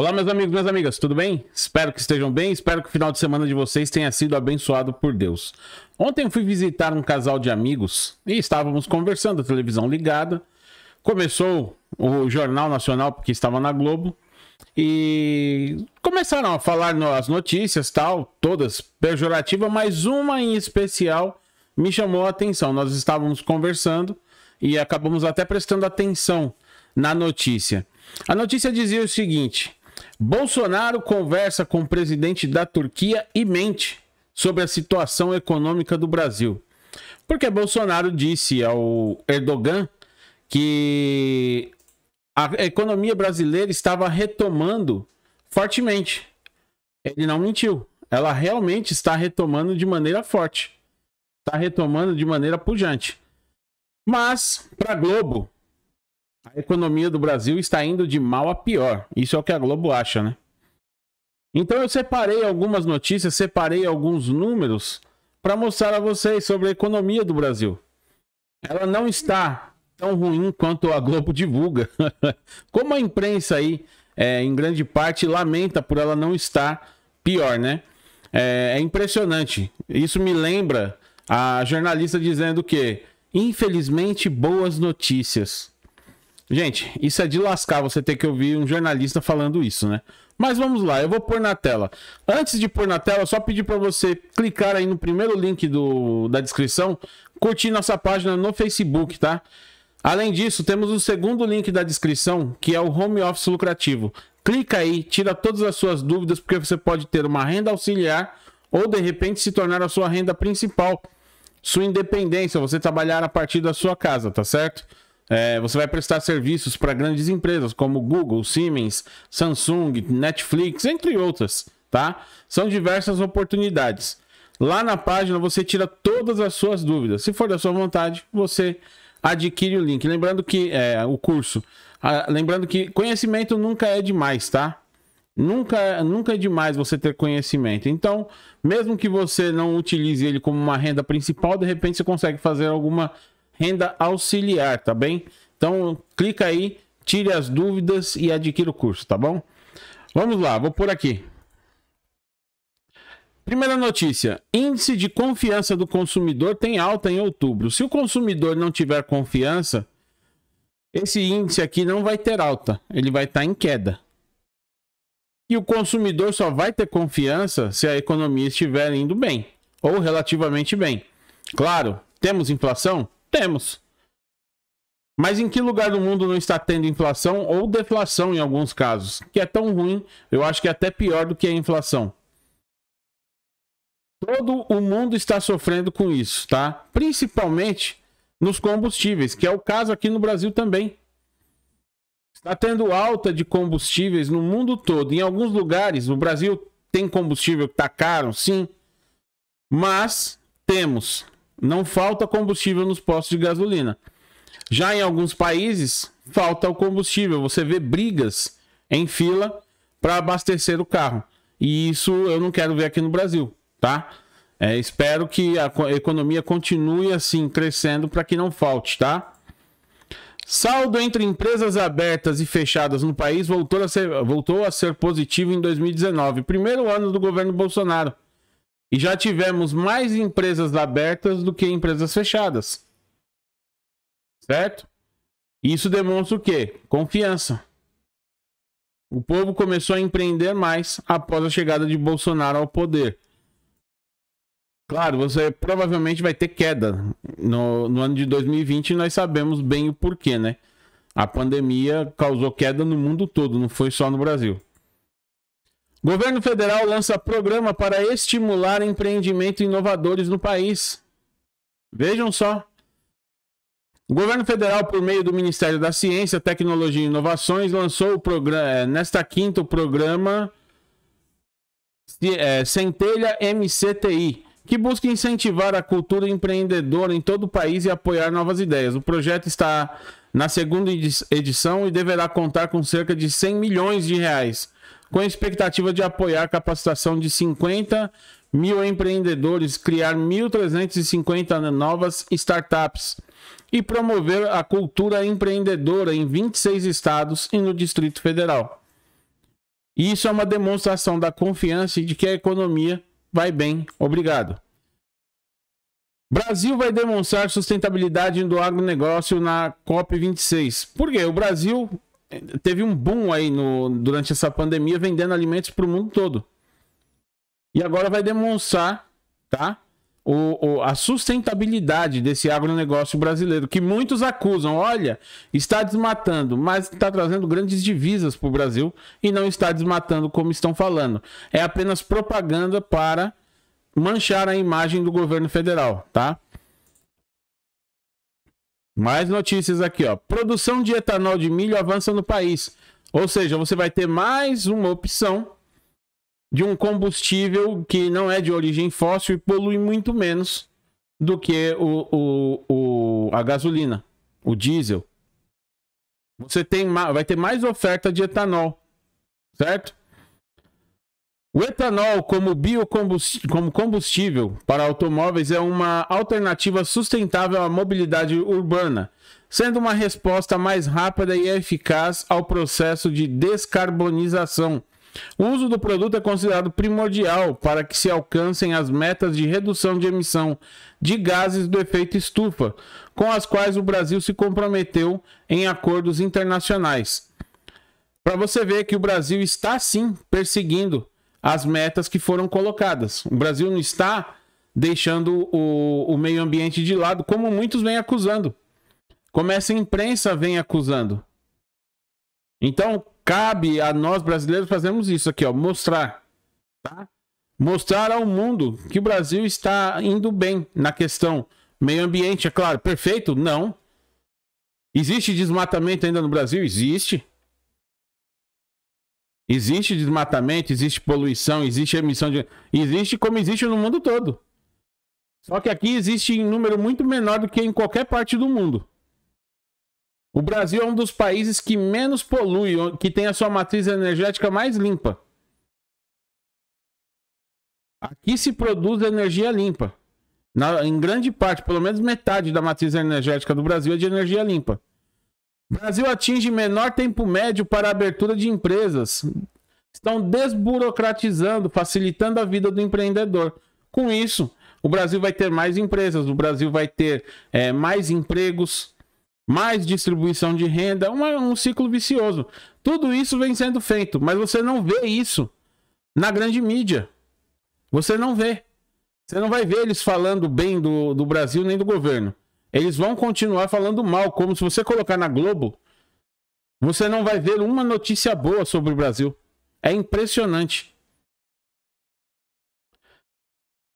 Olá, meus amigos, minhas amigas, tudo bem? Espero que estejam bem, espero que o final de semana de vocês tenha sido abençoado por Deus. Ontem eu fui visitar um casal de amigos e estávamos conversando, a televisão ligada. Começou o Jornal Nacional, porque estava na Globo, e começaram a falar as notícias, tal, todas pejorativas, mas uma em especial me chamou a atenção. Nós estávamos conversando e acabamos até prestando atenção na notícia. A notícia dizia o seguinte: Bolsonaro conversa com o presidente da Turquia e mente sobre a situação econômica do Brasil. Porque Bolsonaro disse ao Erdogan que a economia brasileira estava retomando fortemente. Ele não mentiu. Ela realmente está retomando de maneira forte. Está retomando de maneira pujante. Mas, para Globo, a economia do Brasil está indo de mal a pior. Isso é o que a Globo acha, né? Então eu separei algumas notícias, separei alguns números para mostrar a vocês sobre a economia do Brasil. Ela não está tão ruim quanto a Globo divulga. Como a imprensa aí, é, em grande parte, lamenta por ela não estar pior, né? É, é impressionante. Isso me lembra a jornalista dizendo que, infelizmente, boas notícias. Gente, isso é de lascar você ter que ouvir um jornalista falando isso, né? Mas vamos lá, eu vou pôr na tela. Antes de pôr na tela, só pedir para você clicar aí no primeiro link do, da descrição, curtir nossa página no Facebook, tá? Além disso, temos o segundo link da descrição, que é o Home Office Lucrativo. Clica aí, tira todas as suas dúvidas, porque você pode ter uma renda auxiliar ou de repente se tornar a sua renda principal, sua independência, você trabalhar a partir da sua casa, tá certo? É, você vai prestar serviços para grandes empresas como Google, Siemens, Samsung, Netflix, entre outras, tá? São diversas oportunidades. Lá na página você tira todas as suas dúvidas. Se for da sua vontade, você adquire o link. Lembrando que é, o curso. Ah, lembrando que conhecimento nunca é demais, tá? Nunca, nunca é demais você ter conhecimento. Então, mesmo que você não utilize ele como uma renda principal, de repente você consegue fazer alguma renda auxiliar, tá bem? Então, clica aí, tire as dúvidas e adquira o curso, tá bom? Vamos lá, vou por aqui. Primeira notícia: índice de confiança do consumidor tem alta em outubro. Se o consumidor não tiver confiança, esse índice aqui não vai ter alta, ele vai estar tá em queda. E o consumidor só vai ter confiança se a economia estiver indo bem ou relativamente bem. Claro, temos inflação? Temos. Mas em que lugar do mundo não está tendo inflação ou deflação em alguns casos? Que é tão ruim, eu acho que é até pior do que a inflação. Todo o mundo está sofrendo com isso, tá? Principalmente nos combustíveis, que é o caso aqui no Brasil também. Está tendo alta de combustíveis no mundo todo. Em alguns lugares, no Brasil tem combustível que está caro, sim. Mas temos não falta combustível nos postos de gasolina. Já em alguns países, falta o combustível. Você vê brigas em fila para abastecer o carro. E isso eu não quero ver aqui no Brasil, tá? É, espero que a economia continue assim crescendo para que não falte, tá? Saldo entre empresas abertas e fechadas no país voltou a ser, voltou a ser positivo em 2019, primeiro ano do governo Bolsonaro. E já tivemos mais empresas abertas do que empresas fechadas. Certo? Isso demonstra o quê? Confiança. O povo começou a empreender mais após a chegada de Bolsonaro ao poder. Claro, você provavelmente vai ter queda no, no ano de 2020 e nós sabemos bem o porquê, né? A pandemia causou queda no mundo todo, não foi só no Brasil. Governo federal lança programa para estimular empreendimento inovadores no país. Vejam só. O governo federal, por meio do Ministério da Ciência, Tecnologia e Inovações, lançou o programa, eh, nesta quinta o programa eh, Centelha MCTI, que busca incentivar a cultura empreendedora em todo o país e apoiar novas ideias. O projeto está na segunda edição e deverá contar com cerca de 100 milhões de reais com a expectativa de apoiar a capacitação de 50 mil empreendedores, criar 1.350 novas startups e promover a cultura empreendedora em 26 estados e no Distrito Federal. E isso é uma demonstração da confiança de que a economia vai bem. Obrigado. Brasil vai demonstrar sustentabilidade do agronegócio na COP26. Por quê? O Brasil teve um boom aí no, durante essa pandemia vendendo alimentos para o mundo todo. E agora vai demonstrar, tá? O, o, a sustentabilidade desse agronegócio brasileiro, que muitos acusam, olha, está desmatando, mas está trazendo grandes divisas para o Brasil e não está desmatando como estão falando. É apenas propaganda para manchar a imagem do governo federal, tá? Mais notícias aqui, ó. Produção de etanol de milho avança no país. Ou seja, você vai ter mais uma opção de um combustível que não é de origem fóssil e polui muito menos do que o, o, o a gasolina, o diesel. Você tem, vai ter mais oferta de etanol, certo? O etanol como biocombustível para automóveis é uma alternativa sustentável à mobilidade urbana, sendo uma resposta mais rápida e eficaz ao processo de descarbonização. O uso do produto é considerado primordial para que se alcancem as metas de redução de emissão de gases do efeito estufa, com as quais o Brasil se comprometeu em acordos internacionais. Para você ver que o Brasil está sim perseguindo as metas que foram colocadas. O Brasil não está deixando o, o meio ambiente de lado, como muitos vêm acusando. Como essa imprensa vem acusando. Então, cabe a nós brasileiros fazermos isso aqui, ó, mostrar, tá? Mostrar ao mundo que o Brasil está indo bem na questão meio ambiente, é claro, perfeito? Não. Existe desmatamento ainda no Brasil? Existe. Existe desmatamento, existe poluição, existe emissão de. Existe como existe no mundo todo. Só que aqui existe em número muito menor do que em qualquer parte do mundo. O Brasil é um dos países que menos polui, que tem a sua matriz energética mais limpa. Aqui se produz energia limpa. Na, em grande parte, pelo menos metade da matriz energética do Brasil é de energia limpa. Brasil atinge menor tempo médio para abertura de empresas. Estão desburocratizando, facilitando a vida do empreendedor. Com isso, o Brasil vai ter mais empresas, o Brasil vai ter é, mais empregos, mais distribuição de renda, uma, um ciclo vicioso. Tudo isso vem sendo feito, mas você não vê isso na grande mídia. Você não vê. Você não vai ver eles falando bem do, do Brasil nem do governo. Eles vão continuar falando mal, como se você colocar na Globo, você não vai ver uma notícia boa sobre o Brasil. É impressionante.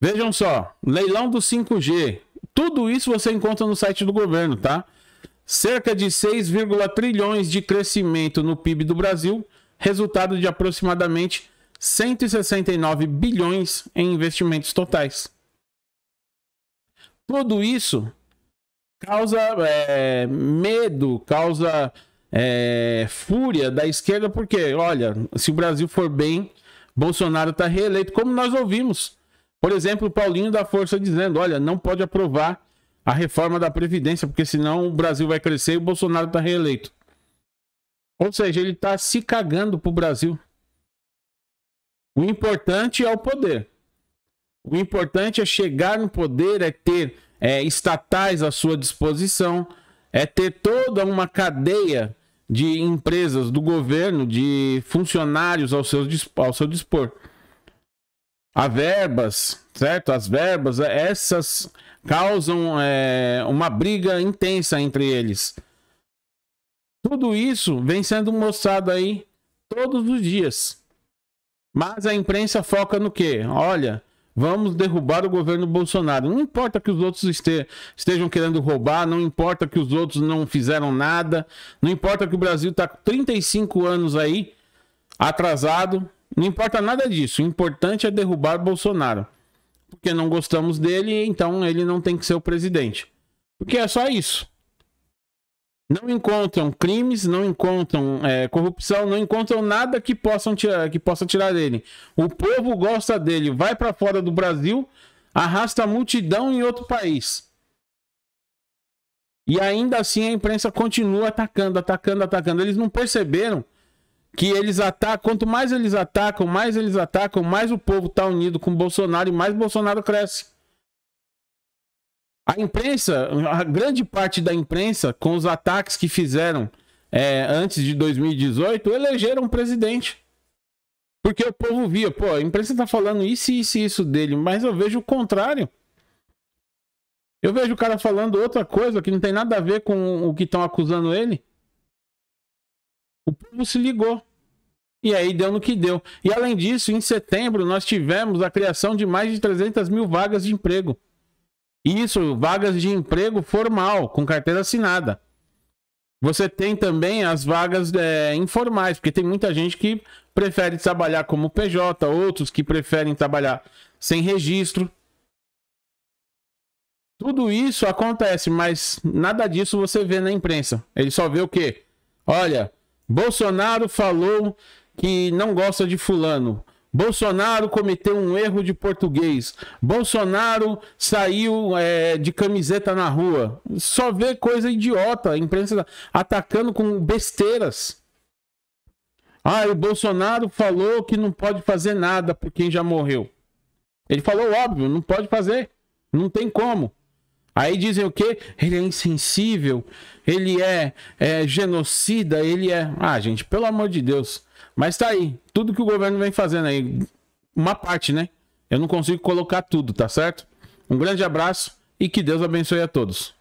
Vejam só, leilão do 5G. Tudo isso você encontra no site do governo, tá? Cerca de 6, trilhões de crescimento no PIB do Brasil, resultado de aproximadamente 169 bilhões em investimentos totais. Tudo isso causa é, medo, causa é, fúria da esquerda, porque, olha, se o Brasil for bem, Bolsonaro está reeleito, como nós ouvimos. Por exemplo, o Paulinho da Força dizendo: olha, não pode aprovar a reforma da Previdência, porque senão o Brasil vai crescer e o Bolsonaro está reeleito. Ou seja, ele está se cagando para o Brasil. O importante é o poder. O importante é chegar no poder, é ter é, estatais à sua disposição, é ter toda uma cadeia de empresas do governo, de funcionários ao seu, ao seu dispor. Há verbas, certo? As verbas, é, essas causam é, uma briga intensa entre eles. Tudo isso vem sendo mostrado aí todos os dias. Mas a imprensa foca no quê? Olha, Vamos derrubar o governo Bolsonaro. Não importa que os outros estejam querendo roubar, não importa que os outros não fizeram nada, não importa que o Brasil está 35 anos aí atrasado, não importa nada disso. O importante é derrubar Bolsonaro. Porque não gostamos dele, então ele não tem que ser o presidente. Porque é só isso. Não encontram crimes, não encontram é, corrupção, não encontram nada que, possam tirar, que possa tirar dele. O povo gosta dele, vai para fora do Brasil, arrasta a multidão em outro país. E ainda assim a imprensa continua atacando, atacando, atacando. Eles não perceberam que eles atacam, quanto mais eles atacam, mais eles atacam, mais o povo está unido com Bolsonaro e mais Bolsonaro cresce. A imprensa, a grande parte da imprensa, com os ataques que fizeram é, antes de 2018, elegeram um presidente. Porque o povo via, pô, a imprensa tá falando isso, isso e isso dele, mas eu vejo o contrário. Eu vejo o cara falando outra coisa que não tem nada a ver com o que estão acusando ele. O povo se ligou. E aí deu no que deu. E além disso, em setembro nós tivemos a criação de mais de 300 mil vagas de emprego. Isso, vagas de emprego formal, com carteira assinada. Você tem também as vagas é, informais, porque tem muita gente que prefere trabalhar como PJ, outros que preferem trabalhar sem registro. Tudo isso acontece, mas nada disso você vê na imprensa. Ele só vê o quê? Olha, Bolsonaro falou que não gosta de fulano. Bolsonaro cometeu um erro de português. Bolsonaro saiu é, de camiseta na rua. Só vê coisa idiota. A imprensa tá atacando com besteiras. Ah, o Bolsonaro falou que não pode fazer nada por quem já morreu. Ele falou, óbvio, não pode fazer. Não tem como. Aí dizem o quê? Ele é insensível, ele é, é genocida, ele é. Ah, gente, pelo amor de Deus. Mas tá aí. Tudo que o governo vem fazendo aí. Uma parte, né? Eu não consigo colocar tudo, tá certo? Um grande abraço e que Deus abençoe a todos.